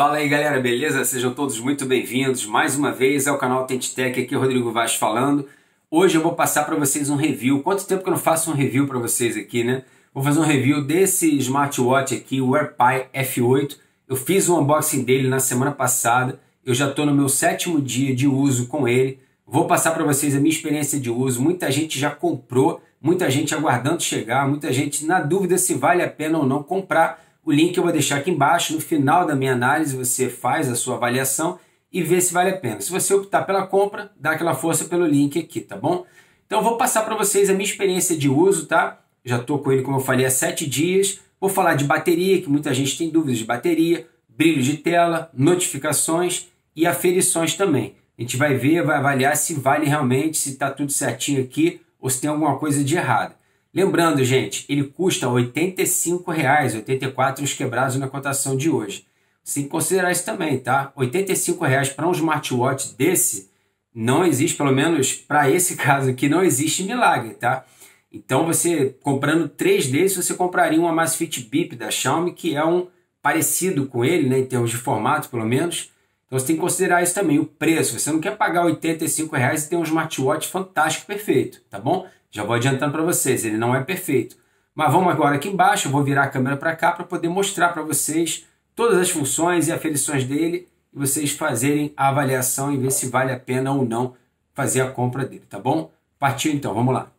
Fala aí galera, beleza? Sejam todos muito bem-vindos mais uma vez ao canal Tech aqui é Rodrigo Vaz falando. Hoje eu vou passar para vocês um review. Quanto tempo que eu não faço um review para vocês aqui, né? Vou fazer um review desse smartwatch aqui, o AirPi F8. Eu fiz um unboxing dele na semana passada. Eu já estou no meu sétimo dia de uso com ele. Vou passar para vocês a minha experiência de uso. Muita gente já comprou, muita gente aguardando chegar, muita gente na dúvida se vale a pena ou não comprar o link eu vou deixar aqui embaixo. No final da minha análise, você faz a sua avaliação e vê se vale a pena. Se você optar pela compra, dá aquela força pelo link aqui, tá bom? Então, vou passar para vocês a minha experiência de uso, tá? Já estou com ele, como eu falei, há sete dias. Vou falar de bateria, que muita gente tem dúvidas de bateria, brilho de tela, notificações e aferições também. A gente vai ver, vai avaliar se vale realmente, se está tudo certinho aqui ou se tem alguma coisa de errado. Lembrando, gente, ele custa R$ 85,00, 84 os quebrados na cotação de hoje. Sem considerar isso também, tá? R$ 85,00 para um smartwatch desse não existe, pelo menos para esse caso aqui, não existe milagre, tá? Então você comprando três desses, você compraria uma Amazfit Bip da Xiaomi, que é um parecido com ele, né, em termos de formato, pelo menos, então você tem que considerar isso também, o preço. Você não quer pagar 85 reais e ter um smartwatch fantástico, perfeito, tá bom? Já vou adiantando para vocês, ele não é perfeito. Mas vamos agora aqui embaixo, eu vou virar a câmera para cá para poder mostrar para vocês todas as funções e aferições dele e vocês fazerem a avaliação e ver se vale a pena ou não fazer a compra dele, tá bom? Partiu então, vamos lá.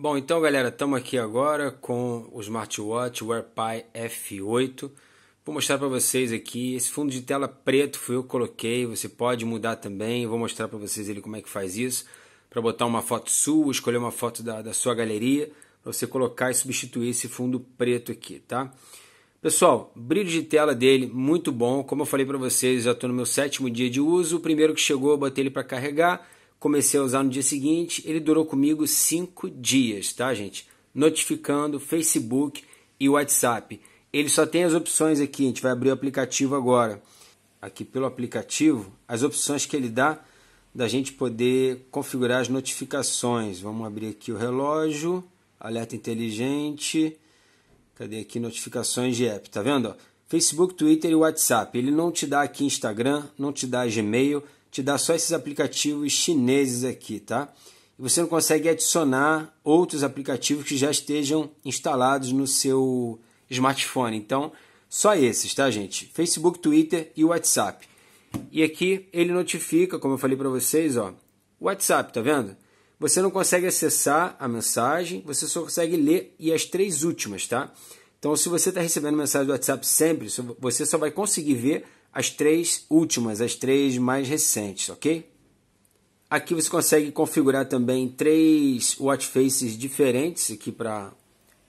Bom, então galera, estamos aqui agora com o smartwatch Wear Pi F8. Vou mostrar para vocês aqui, esse fundo de tela preto foi eu que coloquei, você pode mudar também, vou mostrar para vocês ele como é que faz isso, para botar uma foto sua, escolher uma foto da, da sua galeria, para você colocar e substituir esse fundo preto aqui, tá? Pessoal, brilho de tela dele muito bom, como eu falei para vocês, já estou no meu sétimo dia de uso, o primeiro que chegou eu botei ele para carregar, comecei a usar no dia seguinte, ele durou comigo cinco dias, tá, gente? Notificando, Facebook e WhatsApp. Ele só tem as opções aqui, a gente vai abrir o aplicativo agora. Aqui pelo aplicativo, as opções que ele dá da gente poder configurar as notificações. Vamos abrir aqui o relógio, alerta inteligente. Cadê aqui notificações de app? Tá vendo? Facebook, Twitter e WhatsApp. Ele não te dá aqui Instagram, não te dá Gmail, te dá só esses aplicativos chineses aqui, tá? E você não consegue adicionar outros aplicativos que já estejam instalados no seu smartphone. Então, só esses, tá, gente? Facebook, Twitter e WhatsApp. E aqui ele notifica, como eu falei para vocês, ó, WhatsApp, tá vendo? Você não consegue acessar a mensagem, você só consegue ler e as três últimas, tá? Então, se você está recebendo mensagem do WhatsApp sempre, você só vai conseguir ver as três últimas, as três mais recentes, ok? Aqui você consegue configurar também três watchfaces diferentes aqui para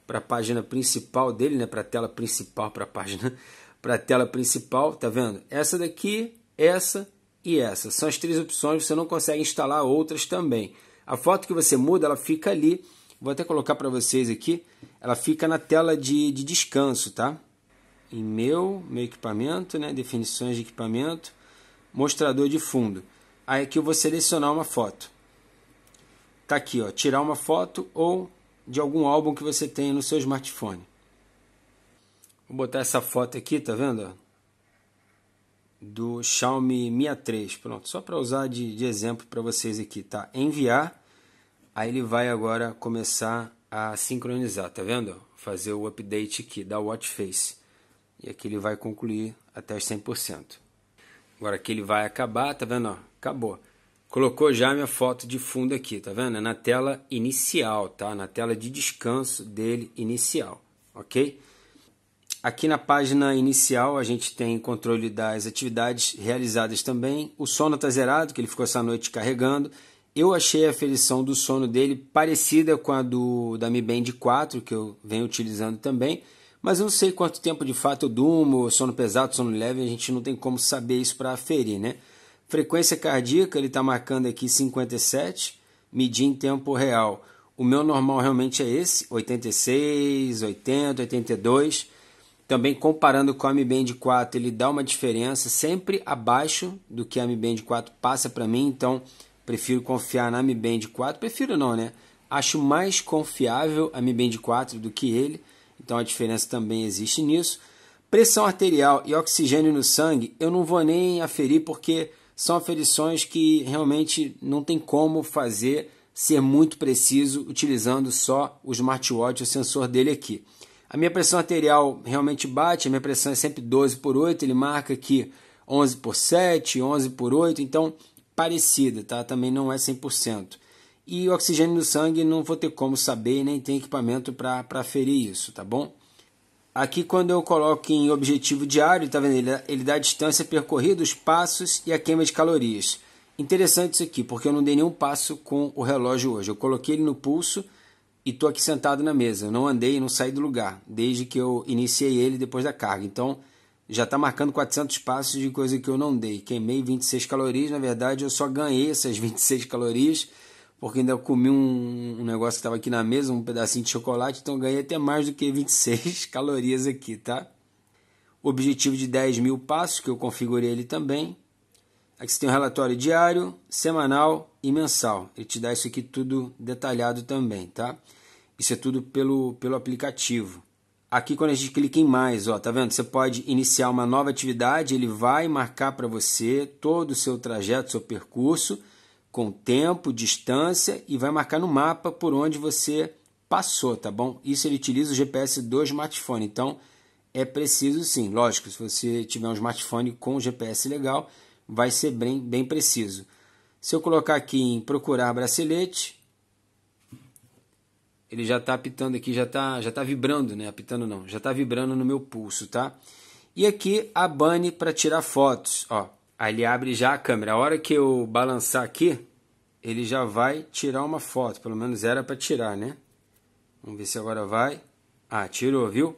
a página principal dele, né? Para a tela principal, para a página, para a tela principal, tá vendo? Essa daqui, essa e essa. São as três opções, você não consegue instalar outras também. A foto que você muda, ela fica ali. Vou até colocar para vocês aqui. Ela fica na tela de, de descanso, tá? em meu, meu equipamento, né? definições de equipamento, mostrador de fundo. Aí aqui eu vou selecionar uma foto. Tá aqui, ó, tirar uma foto ou de algum álbum que você tenha no seu smartphone. Vou botar essa foto aqui, tá vendo? Do Xiaomi Mi A3. Pronto, só para usar de, de exemplo para vocês aqui, tá? Enviar. Aí ele vai agora começar a sincronizar, tá vendo? Fazer o update aqui da watch face. E aqui ele vai concluir até os 100%. Agora aqui ele vai acabar, tá vendo? acabou. Colocou já minha foto de fundo aqui, tá vendo? É na tela inicial, tá? Na tela de descanso dele inicial, ok? Aqui na página inicial a gente tem controle das atividades realizadas também. O sono está zerado, que ele ficou essa noite carregando. Eu achei a aferição do sono dele parecida com a do da Mi Band 4, que eu venho utilizando também. Mas eu não sei quanto tempo de fato eu durmo, sono pesado, sono leve, a gente não tem como saber isso para aferir, né? Frequência cardíaca, ele está marcando aqui 57, medir em tempo real. O meu normal realmente é esse, 86, 80, 82. Também comparando com a Mi Band 4, ele dá uma diferença, sempre abaixo do que a Mi Band 4 passa para mim, então prefiro confiar na Mi Band 4, prefiro não, né? Acho mais confiável a Mi Band 4 do que ele então a diferença também existe nisso. Pressão arterial e oxigênio no sangue, eu não vou nem aferir porque são aferições que realmente não tem como fazer ser muito preciso utilizando só o smartwatch, o sensor dele aqui. A minha pressão arterial realmente bate, a minha pressão é sempre 12 por 8, ele marca aqui 11 por 7, 11 por 8, então parecida, tá? Também não é 100% e o oxigênio no sangue não vou ter como saber, nem tem equipamento para ferir isso, tá bom? Aqui quando eu coloco em objetivo diário, tá vendo? Ele, ele dá a distância percorrida, os passos e a queima de calorias. Interessante isso aqui, porque eu não dei nenhum passo com o relógio hoje. Eu coloquei ele no pulso e estou aqui sentado na mesa. Eu não andei, não saí do lugar, desde que eu iniciei ele depois da carga. Então, já está marcando 400 passos de coisa que eu não dei. Queimei 26 calorias, na verdade eu só ganhei essas 26 calorias porque ainda comi um, um negócio que estava aqui na mesa, um pedacinho de chocolate, então ganhei até mais do que 26 calorias aqui, tá? Objetivo de 10 mil passos, que eu configurei ele também. Aqui você tem um relatório diário, semanal e mensal. Ele te dá isso aqui tudo detalhado também, tá? Isso é tudo pelo, pelo aplicativo. Aqui quando a gente clica em mais, ó, tá vendo? Você pode iniciar uma nova atividade, ele vai marcar para você todo o seu trajeto, seu percurso com tempo, distância e vai marcar no mapa por onde você passou, tá bom? Isso ele utiliza o GPS do smartphone, então é preciso sim. Lógico, se você tiver um smartphone com GPS legal, vai ser bem, bem preciso. Se eu colocar aqui em procurar bracelete, ele já está apitando aqui, já está já tá vibrando, né? Apitando não, já está vibrando no meu pulso, tá? E aqui a Bunny para tirar fotos, ó. Aí ele abre já a câmera. A hora que eu balançar aqui, ele já vai tirar uma foto. Pelo menos era para tirar, né? Vamos ver se agora vai. Ah, tirou, viu?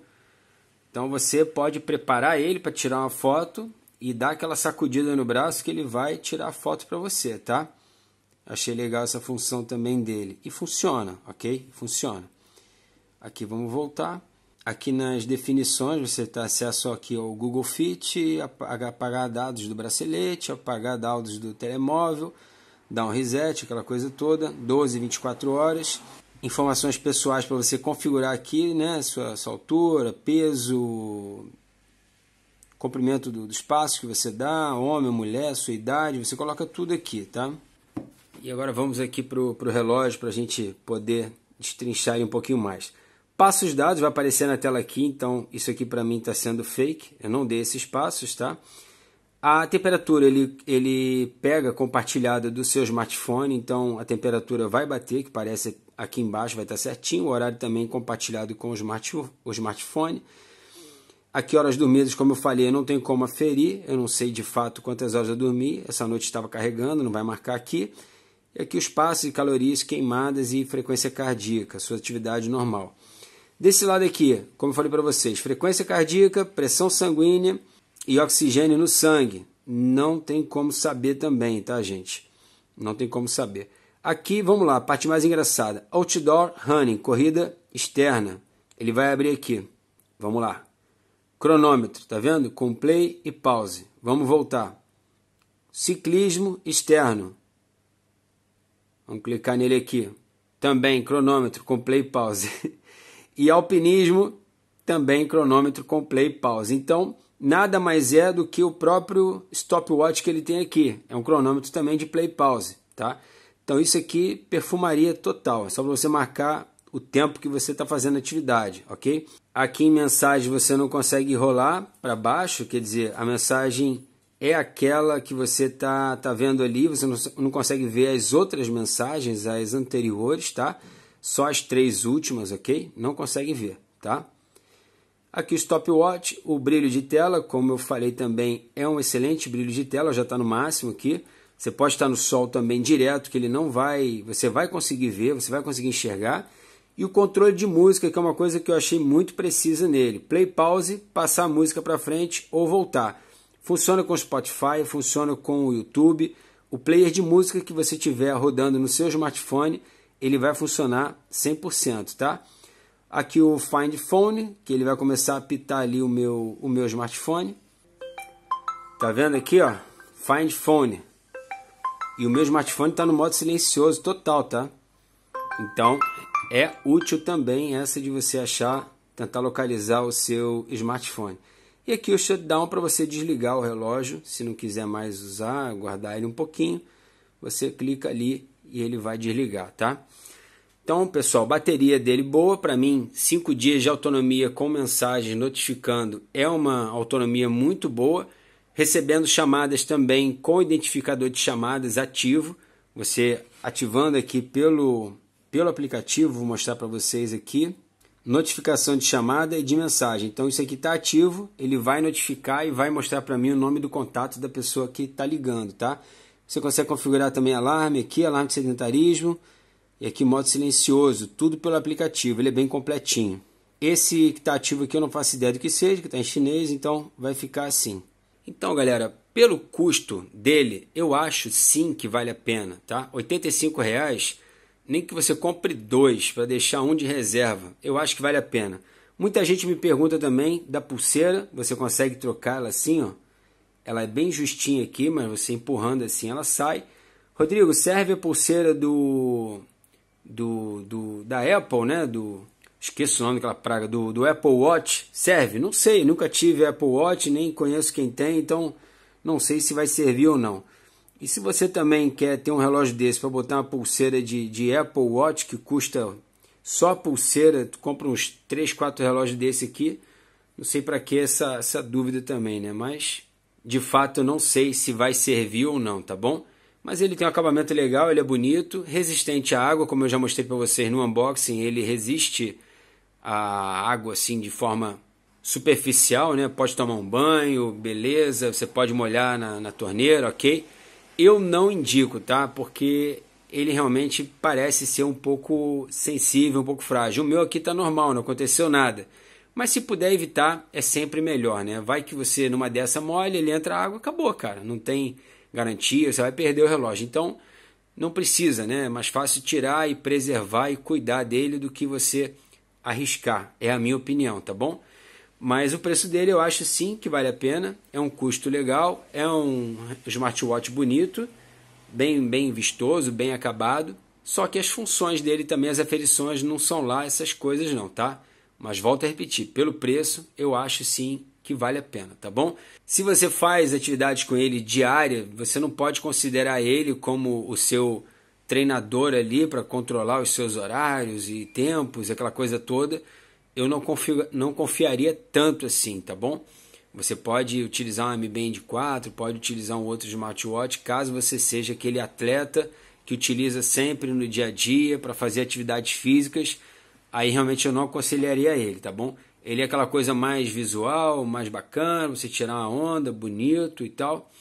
Então você pode preparar ele para tirar uma foto e dar aquela sacudida no braço que ele vai tirar a foto para você, tá? Achei legal essa função também dele. E funciona, ok? Funciona. Aqui vamos voltar. Aqui nas definições você tem tá, acesso é aqui ao Google Fit, apagar dados do bracelete, apagar dados do telemóvel, dar um reset, aquela coisa toda, 12, 24 horas. Informações pessoais para você configurar aqui, né? Sua, sua altura, peso, comprimento do, do espaço que você dá, homem, mulher, sua idade, você coloca tudo aqui, tá? E agora vamos aqui para o relógio para a gente poder destrinchar um pouquinho mais. Passos os dados, vai aparecer na tela aqui, então isso aqui para mim está sendo fake, eu não dei esses passos, tá? A temperatura ele, ele pega compartilhada do seu smartphone, então a temperatura vai bater, que parece aqui embaixo, vai estar tá certinho. O horário também compartilhado com o, smart, o smartphone. Aqui, horas dormidas, como eu falei, eu não tenho como aferir, eu não sei de fato quantas horas eu dormi. Essa noite estava carregando, não vai marcar aqui. E aqui os passos e calorias queimadas e frequência cardíaca, sua atividade normal. Desse lado aqui, como eu falei para vocês, frequência cardíaca, pressão sanguínea e oxigênio no sangue. Não tem como saber também, tá, gente? Não tem como saber. Aqui, vamos lá, a parte mais engraçada. Outdoor running, corrida externa. Ele vai abrir aqui. Vamos lá. Cronômetro, tá vendo? Com play e pause. Vamos voltar. Ciclismo externo. Vamos clicar nele aqui. Também cronômetro com play e pause. e alpinismo, também cronômetro com play pause. Então, nada mais é do que o próprio stopwatch que ele tem aqui. É um cronômetro também de play pause, tá? Então isso aqui perfumaria total, é só para você marcar o tempo que você está fazendo atividade, ok? Aqui em mensagem você não consegue rolar para baixo, quer dizer, a mensagem é aquela que você está tá vendo ali, você não, não consegue ver as outras mensagens, as anteriores, tá? Só as três últimas, ok? Não conseguem ver, tá? Aqui o stopwatch, o brilho de tela, como eu falei também, é um excelente brilho de tela, já está no máximo aqui. Você pode estar no sol também direto, que ele não vai, você vai conseguir ver, você vai conseguir enxergar. E o controle de música, que é uma coisa que eu achei muito precisa nele. Play, pause, passar a música para frente ou voltar. Funciona com o Spotify, funciona com o YouTube. O player de música que você tiver rodando no seu smartphone, ele vai funcionar 100%, tá? Aqui o Find Phone, que ele vai começar a apitar ali o meu, o meu smartphone. Tá vendo aqui, ó? Find Phone. E o meu smartphone está no modo silencioso total, tá? Então, é útil também essa de você achar, tentar localizar o seu smartphone. E aqui o shutdown para você desligar o relógio, se não quiser mais usar, guardar ele um pouquinho, você clica ali e ele vai desligar, tá? Então, pessoal, bateria dele boa para mim, 5 dias de autonomia com mensagem notificando é uma autonomia muito boa, recebendo chamadas também com identificador de chamadas ativo. Você ativando aqui pelo pelo aplicativo, vou mostrar para vocês aqui, notificação de chamada e de mensagem. Então isso aqui está ativo, ele vai notificar e vai mostrar para mim o nome do contato da pessoa que está ligando, tá? Você consegue configurar também alarme aqui, alarme de sedentarismo. E aqui modo silencioso, tudo pelo aplicativo, ele é bem completinho. Esse que está ativo aqui eu não faço ideia do que seja, que está em chinês, então vai ficar assim. Então, galera, pelo custo dele, eu acho sim que vale a pena, tá? R$ reais, nem que você compre dois para deixar um de reserva, eu acho que vale a pena. Muita gente me pergunta também da pulseira, você consegue trocá-la assim, ó? Ela é bem justinha aqui, mas você empurrando assim ela sai. Rodrigo, serve a pulseira do, do, do da Apple, né? Do esqueço o nome daquela praga do, do Apple Watch. Serve? Não sei, nunca tive Apple Watch, nem conheço quem tem, então não sei se vai servir ou não. E se você também quer ter um relógio desse para botar uma pulseira de, de Apple Watch que custa só pulseira, tu compra uns 3, 4 relógios desse aqui. Não sei para que essa, essa dúvida também, né? Mas de fato eu não sei se vai servir ou não, tá bom? Mas ele tem um acabamento legal, ele é bonito, resistente à água, como eu já mostrei para vocês no unboxing, ele resiste à água assim de forma superficial, né? Pode tomar um banho, beleza, você pode molhar na, na torneira, ok? Eu não indico, tá? Porque ele realmente parece ser um pouco sensível, um pouco frágil. O meu aqui tá normal, não aconteceu nada. Mas se puder evitar, é sempre melhor, né? Vai que você numa dessa molha, ele entra água, acabou, cara. Não tem garantia, você vai perder o relógio. Então, não precisa, né? É mais fácil tirar e preservar e cuidar dele do que você arriscar. É a minha opinião, tá bom? Mas o preço dele eu acho sim que vale a pena. É um custo legal, é um smartwatch bonito, bem, bem vistoso, bem acabado. Só que as funções dele também, as aferições, não são lá essas coisas, não, tá? Mas volto a repetir, pelo preço, eu acho sim que vale a pena, tá bom? Se você faz atividades com ele diária, você não pode considerar ele como o seu treinador ali para controlar os seus horários e tempos, aquela coisa toda. Eu não, confio, não confiaria tanto assim, tá bom? Você pode utilizar um m Band 4, pode utilizar um outro smartwatch, caso você seja aquele atleta que utiliza sempre no dia a dia para fazer atividades físicas aí realmente eu não aconselharia ele, tá bom? Ele é aquela coisa mais visual, mais bacana, você tirar uma onda, bonito e tal.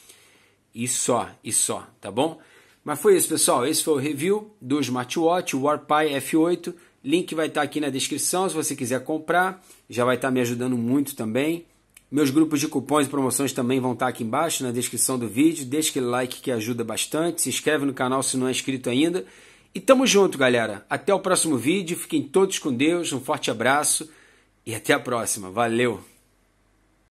E só, e só, tá bom? Mas foi isso, pessoal. Esse foi o review do smartwatch Warpi F8. Link vai estar tá aqui na descrição se você quiser comprar. Já vai estar tá me ajudando muito também. Meus grupos de cupons e promoções também vão estar tá aqui embaixo na descrição do vídeo. Deixa aquele like que ajuda bastante. Se inscreve no canal se não é inscrito ainda. E tamo junto, galera. Até o próximo vídeo. Fiquem todos com Deus. Um forte abraço e até a próxima. Valeu!